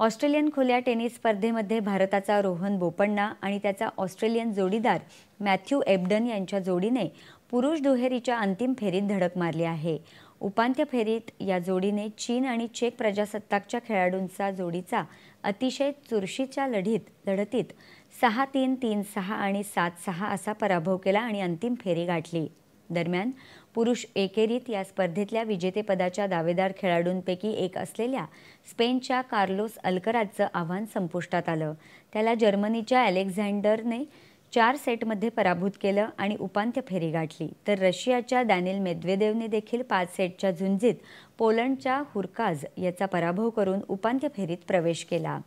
Australian खुल्या tennis स्पर्धेमध्ये भारताचा रोहन बोपण्णा आणि त्याचा ऑस्ट्रेलियन जोडीदार मॅथ्यू एबडन यांच्या जोडीने पुरुष दुहेरीच्या अंतिम फेरीत धडक मारली आहे उपांत्य फेरीत या जोडीने चीन आणि चेक प्रजासत्ताकच्या खेळाडूंचा जोडीचा अतिशय चुरशीच्या लढीत लढतीत सहा तीन तीन सहा आणि सात सहा असा पराभव केला आणि अंतिम फेरी गाठली दरम्यान पुरुष एकेरीत या स्पर्धेतल्या विजेतेपदाच्या दावेदार खेळाडूंपैकी एक असलेल्या स्पेनच्या कार्लोस अल्कराजचं आव्हान संपुष्टात आलं त्याला जर्मनीच्या अलेक्झांडरने चार सेटमध्ये पराभूत केलं आणि उपांत्य फेरी गाठली तर रशियाच्या दॅनिल मेद्वेदेवने देखील पाच सेटच्या झुंजीत पोलंडच्या हुरकाज याचा पराभव करून उपांत्य फेरीत प्रवेश केला